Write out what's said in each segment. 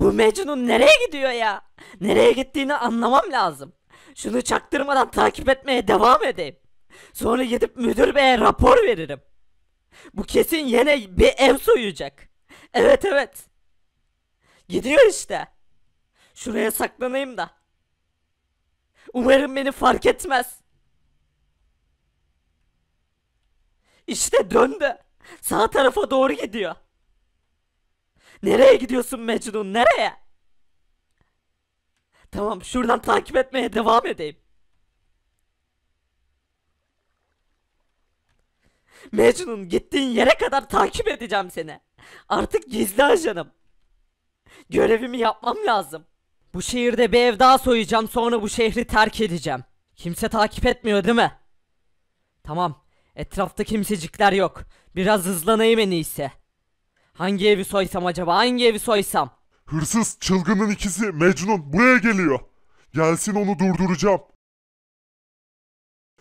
Bu Mecnun nereye gidiyor ya? Nereye gittiğini anlamam lazım. Şunu çaktırmadan takip etmeye devam edeyim. Sonra gidip müdür beye rapor veririm. Bu kesin yine bir ev soyacak. Evet evet. Gidiyor işte. Şuraya saklanayım da. Umarım beni fark etmez. İşte döndü. Sağ tarafa doğru gidiyor. Nereye gidiyorsun Mecnun nereye? Tamam şuradan takip etmeye devam edeyim. Mecnun gittiğin yere kadar takip edeceğim seni. Artık gizli ajanım. Görevimi yapmam lazım. Bu şehirde bir ev daha soyacağım sonra bu şehri terk edeceğim. Kimse takip etmiyor değil mi? Tamam. Etrafta kimsecikler yok. Biraz hızlanayım en iyisi. Hangi evi soysam acaba? Hangi evi soysam? Hırsız, çılgının ikisi Mecnun buraya geliyor. Gelsin onu durduracağım.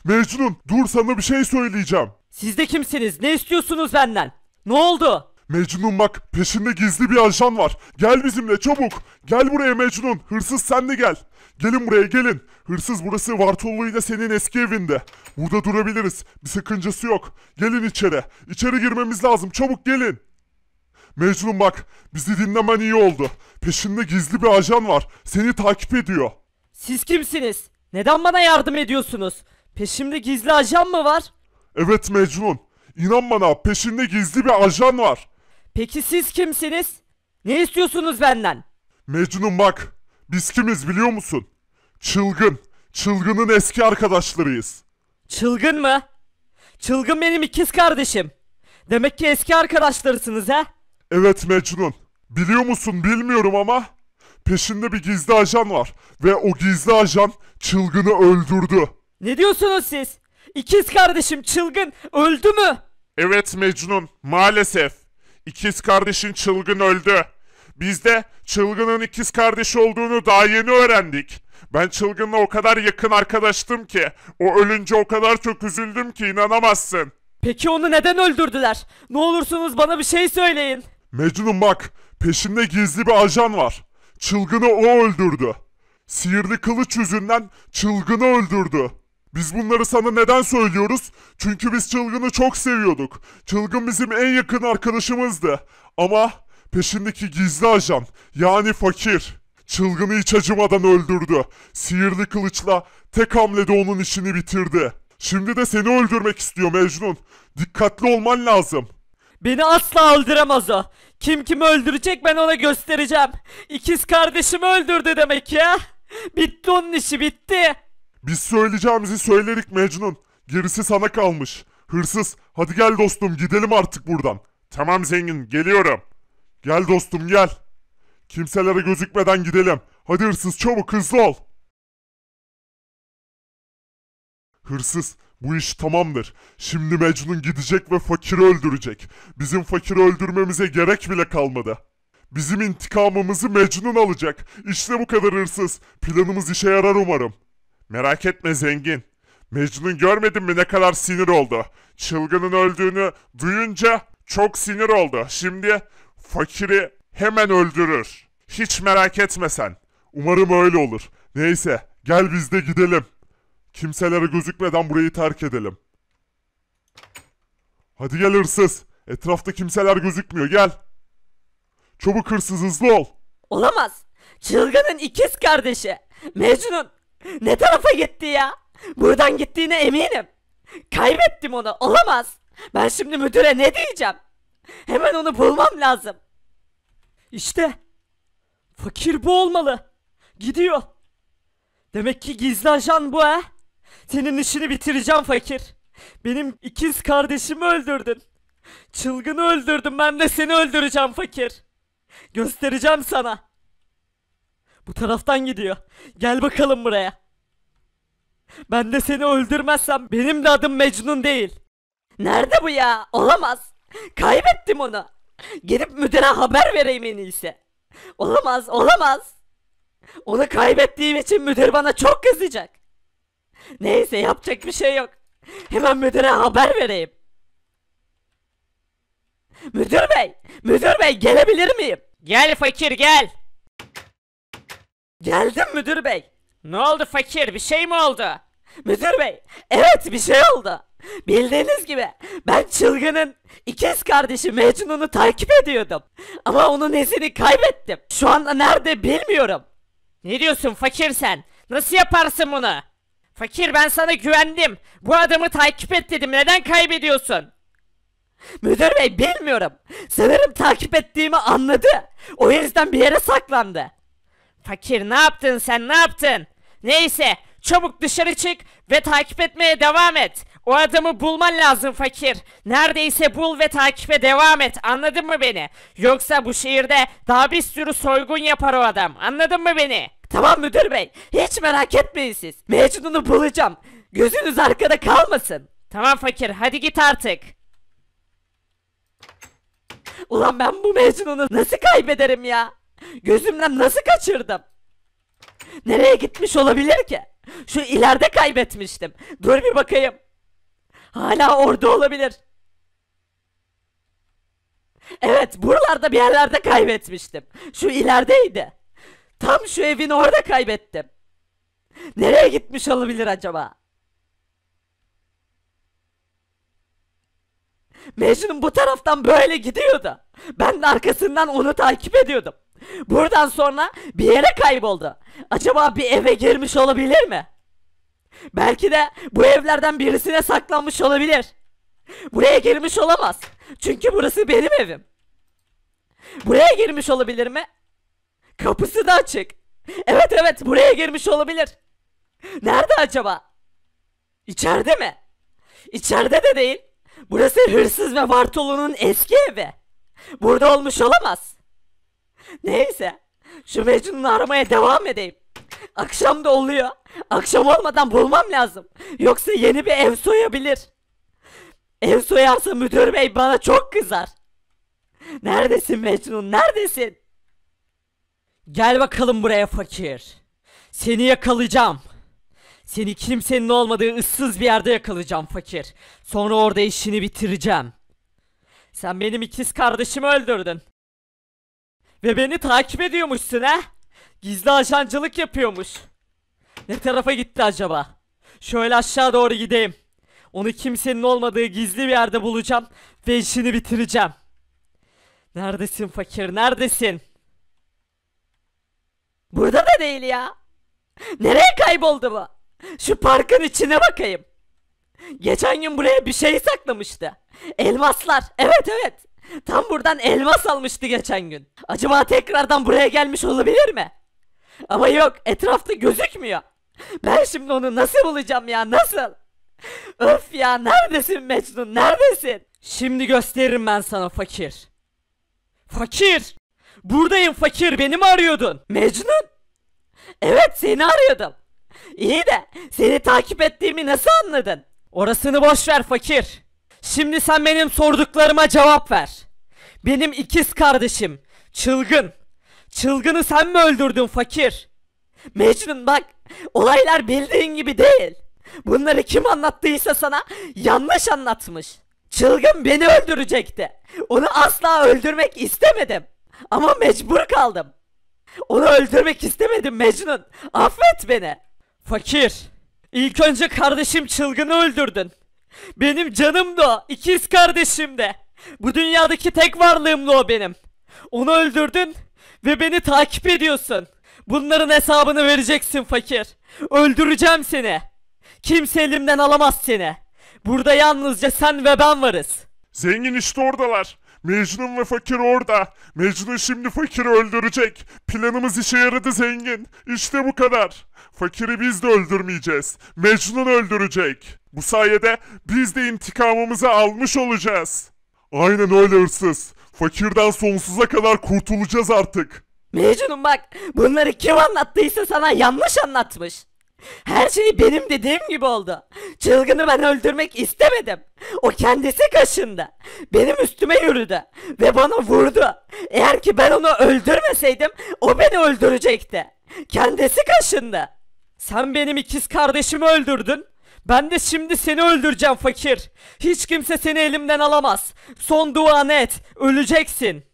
Mecnun dur sana bir şey söyleyeceğim. Siz de kimsiniz? Ne istiyorsunuz benden? Ne oldu? Mecnun bak peşinde gizli bir ajan var. Gel bizimle çabuk. Gel buraya Mecnun. Hırsız sen de gel. Gelin buraya gelin. Hırsız burası Vartolu senin eski evinde. Burada durabiliriz. Bir sakıncası yok. Gelin içeri. İçeri girmemiz lazım. Çabuk gelin. Mecnun bak bizi dinlemen iyi oldu. Peşinde gizli bir ajan var. Seni takip ediyor. Siz kimsiniz? Neden bana yardım ediyorsunuz? Peşimde gizli ajan mı var? Evet Mecnun. İnan bana peşinde gizli bir ajan var. Peki siz kimsiniz? Ne istiyorsunuz benden? Mecnun bak. Biz kimiz biliyor musun? Çılgın. Çılgın'ın eski arkadaşlarıyız. Çılgın mı? Çılgın benim ikiz kardeşim. Demek ki eski arkadaşlarısınız ha? Evet Mecnun. Biliyor musun bilmiyorum ama peşinde bir gizli ajan var. Ve o gizli ajan çılgını öldürdü. Ne diyorsunuz siz? İkiz kardeşim çılgın öldü mü? Evet Mecnun maalesef. İkiz kardeşin çılgın öldü. Biz de çılgının ikiz kardeşi olduğunu daha yeni öğrendik. Ben çılgınla o kadar yakın arkadaştım ki o ölünce o kadar çok üzüldüm ki inanamazsın. Peki onu neden öldürdüler? Ne olursunuz bana bir şey söyleyin. Mecnun bak, peşinde gizli bir ajan var. Çılgını o öldürdü. Sihirli kılıç yüzünden çılgını öldürdü. Biz bunları sana neden söylüyoruz? Çünkü biz çılgını çok seviyorduk. Çılgın bizim en yakın arkadaşımızdı. Ama peşindeki gizli ajan, yani fakir, çılgını hiç acımadan öldürdü. Sihirli kılıçla tek hamlede onun işini bitirdi. Şimdi de seni öldürmek istiyor Mecnun. Dikkatli olman lazım.'' Beni asla öldüremez o. Kim kimi öldürecek ben ona göstereceğim. İkiz kardeşimi öldürdü demek ya. Bitti onun işi bitti. Biz söyleyeceğimizi söyledik Mecnun. Gerisi sana kalmış. Hırsız hadi gel dostum gidelim artık buradan. Tamam zengin geliyorum. Gel dostum gel. Kimselere gözükmeden gidelim. Hadi hırsız çabuk hızlı ol. Hırsız bu iş tamamdır. Şimdi Mecnun gidecek ve fakiri öldürecek. Bizim fakiri öldürmemize gerek bile kalmadı. Bizim intikamımızı Mecnun alacak. İşte bu kadar hırsız. Planımız işe yarar umarım. Merak etme zengin. Mecnun görmedin mi ne kadar sinir oldu? Çılgının öldüğünü duyunca çok sinir oldu. Şimdi fakiri hemen öldürür. Hiç merak etme sen. Umarım öyle olur. Neyse gel biz de gidelim.'' Kimselere gözükmeden burayı terk edelim. Hadi gel hırsız. Etrafta kimseler gözükmüyor gel. Çabuk hırsız hızlı ol. Olamaz. Çılgın'ın ikiz kardeşi. Mecnun. Ne tarafa gitti ya? Buradan gittiğine eminim. Kaybettim onu. Olamaz. Ben şimdi müdüre ne diyeceğim? Hemen onu bulmam lazım. İşte. Fakir bu olmalı. Gidiyor. Demek ki gizli ajan bu ha. Senin işini bitireceğim fakir. Benim ikiz kardeşimi öldürdün. Çılgını öldürdüm ben de seni öldüreceğim fakir. Göstereceğim sana. Bu taraftan gidiyor. Gel bakalım buraya. Ben de seni öldürmezsem benim de adım Mecnun değil. Nerede bu ya? Olamaz. Kaybettim onu. Gidip müdüre haber vereyim en iyisi. Olamaz, olamaz. Onu kaybettiğim için müdür bana çok kızacak. Neyse yapacak bir şey yok. Hemen müdüre haber vereyim. Müdür bey! Müdür bey gelebilir miyim? Gel fakir gel. Geldim müdür bey. Ne oldu fakir bir şey mi oldu? Müdür bey evet bir şey oldu. Bildiğiniz gibi ben çılgının ikiz kardeşi Mecnun'u takip ediyordum. Ama onun izini kaybettim. Şu anda nerede bilmiyorum. Ne diyorsun fakir sen? Nasıl yaparsın bunu? Fakir ben sana güvendim. Bu adamı takip et dedim. Neden kaybediyorsun? Müdür bey bilmiyorum. Sanırım takip ettiğimi anladı. O yüzden bir yere saklandı. Fakir ne yaptın sen ne yaptın? Neyse çabuk dışarı çık ve takip etmeye devam et. O adamı bulman lazım fakir. Neredeyse bul ve takip'e devam et. Anladın mı beni? Yoksa bu şehirde daha bir sürü soygun yapar o adam. Anladın mı beni? Tamam müdür bey. Hiç merak etmeyin siz. Mecnun'u bulacağım. Gözünüz arkada kalmasın. Tamam fakir hadi git artık. Ulan ben bu Mecnun'u nasıl kaybederim ya? Gözümden nasıl kaçırdım? Nereye gitmiş olabilir ki? Şu ileride kaybetmiştim. Dur bir bakayım. Hala orada olabilir. Evet buralarda bir yerlerde kaybetmiştim. Şu ilerideydi. Tam şu evini orada kaybettim. Nereye gitmiş olabilir acaba? Mecnun bu taraftan böyle gidiyordu. Ben de arkasından onu takip ediyordum. Buradan sonra bir yere kayboldu. Acaba bir eve girmiş olabilir mi? Belki de bu evlerden birisine saklanmış olabilir. Buraya girmiş olamaz. Çünkü burası benim evim. Buraya girmiş olabilir mi? Kapısı da açık. Evet evet buraya girmiş olabilir. Nerede acaba? İçeride mi? İçeride de değil. Burası hırsız ve Bartolo'nun eski evi. Burada olmuş olamaz. Neyse. Şu Mecnun'u aramaya devam edeyim. Akşam da oluyor. Akşam olmadan bulmam lazım. Yoksa yeni bir ev soyabilir. Ev soyarsa müdür bey bana çok kızar. Neredesin Mecnun? Neredesin? Gel bakalım buraya fakir. Seni yakalayacağım. Seni kimsenin olmadığı ıssız bir yerde yakalayacağım fakir. Sonra orada işini bitireceğim. Sen benim ikiz kardeşimi öldürdün. Ve beni takip ediyormuşsun ha? Gizli ajancılık yapıyormuş. Ne tarafa gitti acaba? Şöyle aşağı doğru gideyim. Onu kimsenin olmadığı gizli bir yerde bulacağım ve işini bitireceğim. Neredesin fakir neredesin? Burada da değil ya. Nereye kayboldu bu? Şu parkın içine bakayım. Geçen gün buraya bir şey saklamıştı. Elmaslar. Evet evet. Tam buradan elmas almıştı geçen gün. Acaba tekrardan buraya gelmiş olabilir mi? Ama yok etrafta gözükmüyor. Ben şimdi onu nasıl bulacağım ya nasıl? Öf ya neredesin Mecnun neredesin? Şimdi gösteririm ben sana fakir. Fakir! Buradayım fakir beni mi arıyordun? Mecnun? Evet seni arıyordum. İyi de seni takip ettiğimi nasıl anladın? Orasını boş ver fakir. Şimdi sen benim sorduklarıma cevap ver. Benim ikiz kardeşim Çılgın. Çılgını sen mi öldürdün fakir? Mecnun bak olaylar bildiğin gibi değil. Bunları kim anlattıysa sana yanlış anlatmış. Çılgın beni öldürecekti. Onu asla öldürmek istemedim. Ama mecbur kaldım. Onu öldürmek istemedim Mecnun. Affet beni. Fakir. İlk önce kardeşim çılgını öldürdün. Benim canım da o. İkiz kardeşim de. Bu dünyadaki tek varlığım da o benim. Onu öldürdün ve beni takip ediyorsun. Bunların hesabını vereceksin fakir. Öldüreceğim seni. Kimse elimden alamaz seni. Burada yalnızca sen ve ben varız. Zengin işte oradalar. Mecnun ve fakir orada. Mecnun şimdi fakiri öldürecek. Planımız işe yaradı zengin. İşte bu kadar. Fakiri biz de öldürmeyeceğiz. Mecnun öldürecek. Bu sayede biz de intikamımızı almış olacağız. Aynen öyle hırsız. Fakirden sonsuza kadar kurtulacağız artık. Mecnun'um bak bunları kim anlattıysa sana yanlış anlatmış. Her şey benim dediğim gibi oldu. Çılgını ben öldürmek istemedim. O kendisi kaşındı. Benim üstüme yürüdü. Ve bana vurdu. Eğer ki ben onu öldürmeseydim o beni öldürecekti. Kendisi kaşındı. Sen benim ikiz kardeşimi öldürdün. Ben de şimdi seni öldüreceğim fakir. Hiç kimse seni elimden alamaz. Son duanı et. Öleceksin.